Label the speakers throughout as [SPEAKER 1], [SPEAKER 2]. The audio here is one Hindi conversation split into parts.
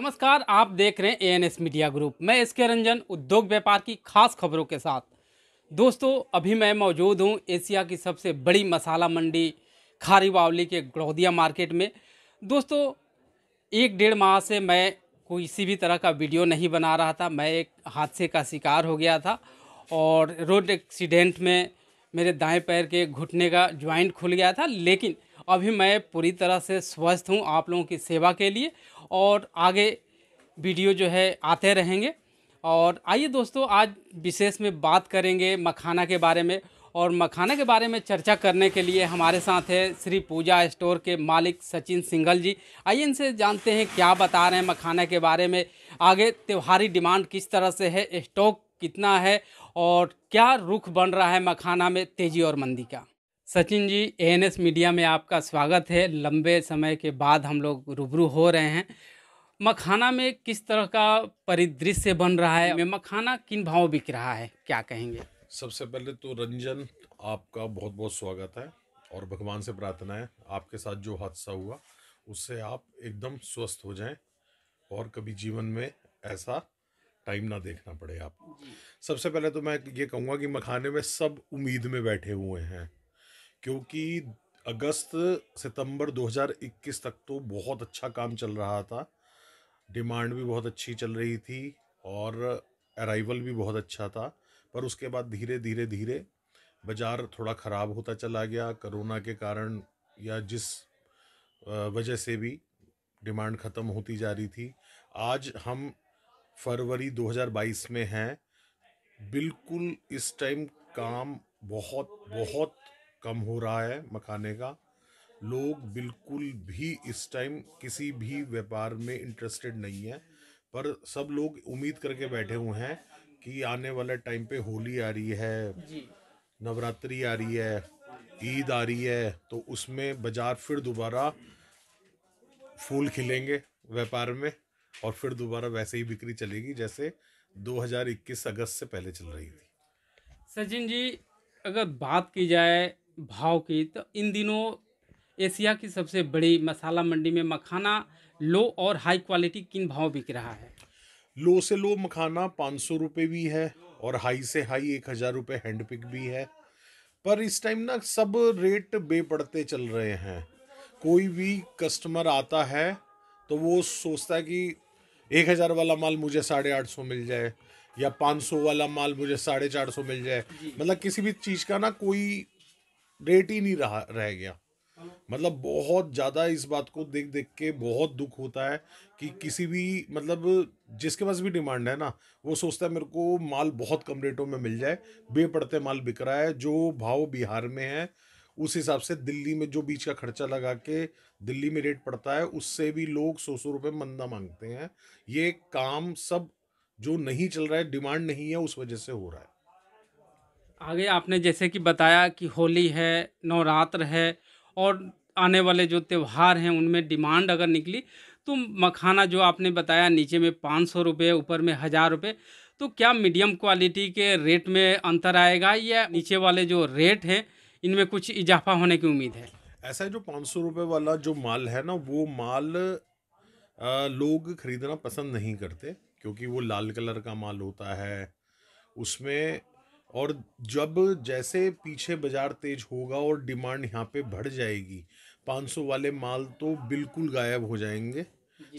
[SPEAKER 1] नमस्कार आप देख रहे हैं एएनएस मीडिया ग्रुप मैं इसके रंजन उद्योग व्यापार की खास खबरों के साथ दोस्तों अभी मैं मौजूद हूं एशिया की सबसे बड़ी मसाला मंडी खारी बावली के गड़ौदिया मार्केट में दोस्तों एक डेढ़ माह से मैं कोई किसी भी तरह का वीडियो नहीं बना रहा था मैं एक हादसे का शिकार हो गया था और रोड एक्सीडेंट में मेरे दाएं पैर के घुटने का ज्वाइंट खुल गया था लेकिन अभी मैं पूरी तरह से स्वस्थ हूँ आप लोगों की सेवा के लिए और आगे वीडियो जो है आते रहेंगे और आइए दोस्तों आज विशेष में बात करेंगे मखाना के बारे में और मखाना के बारे में चर्चा करने के लिए हमारे साथ है श्री पूजा स्टोर के मालिक सचिन सिंघल जी आइए इनसे जानते हैं क्या बता रहे हैं मखाना के बारे में आगे त्योहारी डिमांड किस तरह से है स्टॉक कितना है और क्या रुख बन रहा है मखाना में तेज़ी और मंदी का Sachin G N S media में आपका स्वागत है लंबे समय के बाद हम लोग रूबरू हो रहे हैं मखाना में किस तरह का परिदृश्य बन रहा है मखाना किन भाव बिक रहा है क्या कहेंगे सबसे पहले तो रंजन
[SPEAKER 2] आपका बहुत बहुत स्वागत है और भगवान से प्रार्थना है आपके साथ जो हादसा हुआ उससे आप एकदम स्वस्थ हो जाएं और कभी जीवन में ऐसा टाइम ना देखना पड़े आप सबसे पहले तो मैं ये कहूँगा कि मखाने में सब उम्मीद में बैठे हुए हैं क्योंकि अगस्त सितंबर 2021 तक तो बहुत अच्छा काम चल रहा था डिमांड भी बहुत अच्छी चल रही थी और अराइवल भी बहुत अच्छा था पर उसके बाद धीरे धीरे धीरे बाज़ार थोड़ा ख़राब होता चला गया कोरोना के कारण या जिस वजह से भी डिमांड ख़त्म होती जा रही थी आज हम फरवरी 2022 में हैं बिल्कुल इस टाइम काम बहुत बहुत कम हो रहा है मखाने का लोग बिल्कुल भी इस टाइम किसी भी व्यापार में इंटरेस्टेड नहीं है पर सब लोग उम्मीद करके बैठे हुए हैं कि आने वाले टाइम पे होली आ रही है नवरात्रि आ रही है ईद आ रही है तो उसमें बाजार फिर दोबारा फूल खिलेंगे व्यापार में और फिर दोबारा वैसे ही बिक्री चलेगी जैसे 2021 अगस्त से पहले चल रही थी
[SPEAKER 1] सचिन जी अगर बात की जाए भाव की तो इन दिनों एशिया की सबसे बड़ी मसाला मंडी में मखाना लो और हाई क्वालिटी किन भाव बिक रहा है लो से लो
[SPEAKER 2] मखाना पाँच सौ रुपये भी है और हाई से हाई एक हज़ार रुपये हैंड पिक भी है पर इस टाइम ना सब रेट बेपड़ते चल रहे हैं कोई भी कस्टमर आता है तो वो सोचता है कि एक हज़ार वाला माल मुझे साढ़े आठ सौ मिल जाए या पाँच सौ वाला माल मुझे साढ़े चार सौ मिल जाए मतलब किसी भी चीज़ का ना कोई रेट ही नहीं रहा रह गया मतलब बहुत ज़्यादा इस बात को देख देख के बहुत दुख होता है कि किसी भी मतलब जिसके पास भी डिमांड है ना वो सोचता है मेरे को माल बहुत कम रेटों में मिल जाए बेपड़ते माल बिक रहा है जो भाव बिहार में है उस हिसाब से दिल्ली में जो बीच का खर्चा लगा के दिल्ली में रेट पड़ता है उससे भी लोग सौ सौ रुपये मंदा मांगते हैं ये काम सब जो नहीं चल रहा है डिमांड नहीं है उस वजह से हो रहा है
[SPEAKER 1] आगे आपने जैसे कि बताया कि होली है नवरात्र है और आने वाले जो त्यौहार हैं उनमें डिमांड अगर निकली तो मखाना जो आपने बताया नीचे में पाँच सौ रुपये ऊपर में हज़ार रुपये तो क्या मीडियम क्वालिटी के रेट में अंतर आएगा या नीचे वाले जो रेट हैं इनमें कुछ इजाफा होने की उम्मीद है
[SPEAKER 2] ऐसा जो पाँच सौ रुपये वाला जो माल है ना वो माल आ, लोग ख़रीदना पसंद नहीं करते क्योंकि वो लाल कलर का माल होता है उसमें और जब जैसे पीछे बाजार तेज होगा और डिमांड यहाँ पे बढ़ जाएगी 500 वाले माल तो बिल्कुल गायब हो जाएंगे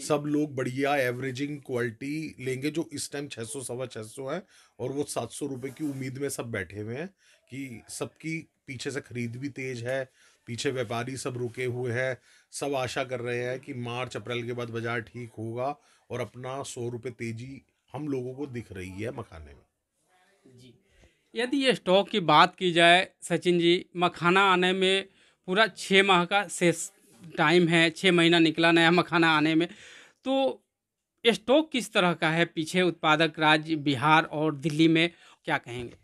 [SPEAKER 2] सब लोग बढ़िया एवरेजिंग क्वालिटी लेंगे जो इस टाइम छः सौ सवा छः सौ है और वो सात सौ रुपये की उम्मीद में सब बैठे हुए हैं कि सबकी पीछे से खरीद भी तेज है पीछे व्यापारी सब रुके हुए हैं सब आशा कर रहे हैं कि मार्च अप्रैल के बाद बाजार ठीक होगा और अपना सौ रुपये तेजी हम लोगों को दिख रही है मखाने में
[SPEAKER 1] जी यदि ये स्टॉक की बात की जाए सचिन जी मखाना आने में पूरा छः माह का शेष टाइम है छः महीना निकला नया मखाना आने में तो स्टॉक किस तरह का है पीछे उत्पादक राज्य बिहार और दिल्ली में क्या कहेंगे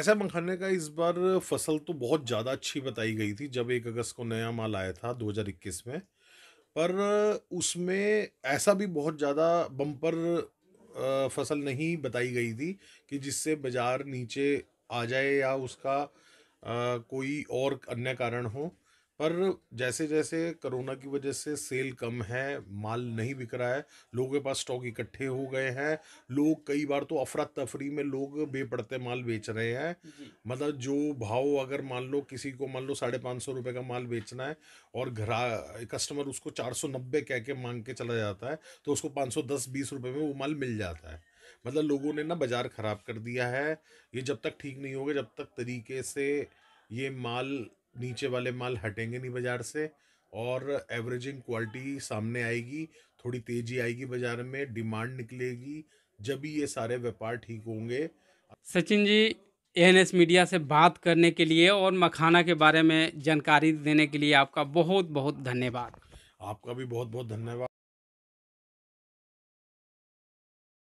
[SPEAKER 2] ऐसा मखाने का इस बार फसल तो बहुत ज़्यादा अच्छी बताई गई थी जब एक अगस्त को नया माल आया था 2021 में पर उसमें ऐसा भी बहुत ज़्यादा बम्पर फसल नहीं बताई गई थी कि जिससे बाज़ार नीचे आ जाए या उसका कोई और अन्य कारण हो पर जैसे जैसे कोरोना की वजह से सेल कम है माल नहीं बिक रहा है लोगों के पास स्टॉक इकट्ठे हो गए हैं लोग कई बार तो अफरा तफरी में लोग बेपड़ते माल बेच रहे हैं मतलब जो भाव अगर मान लो किसी को मान लो साढ़े पाँच सौ रुपये का माल बेचना है और घरा कस्टमर उसको चार सौ नब्बे कह के मांग के चला जाता है तो उसको पाँच सौ दस बीस रुपये में वो माल मिल जाता है मतलब लोगों ने ना बाज़ार ख़राब कर दिया है ये जब तक ठीक नहीं होगा जब तक तरीके से ये माल नीचे वाले माल हटेंगे नहीं बाज़ार से और एवरेजिंग क्वालिटी सामने आएगी थोड़ी तेजी आएगी बाज़ार में डिमांड निकलेगी जब ही ये सारे व्यापार ठीक होंगे
[SPEAKER 1] Sachin G N S media से बात करने के लिए और मखाना के बारे में जानकारी देने के लिए आपका बहुत बहुत धन्यवाद
[SPEAKER 2] आपका भी बहुत बहुत धन्यवाद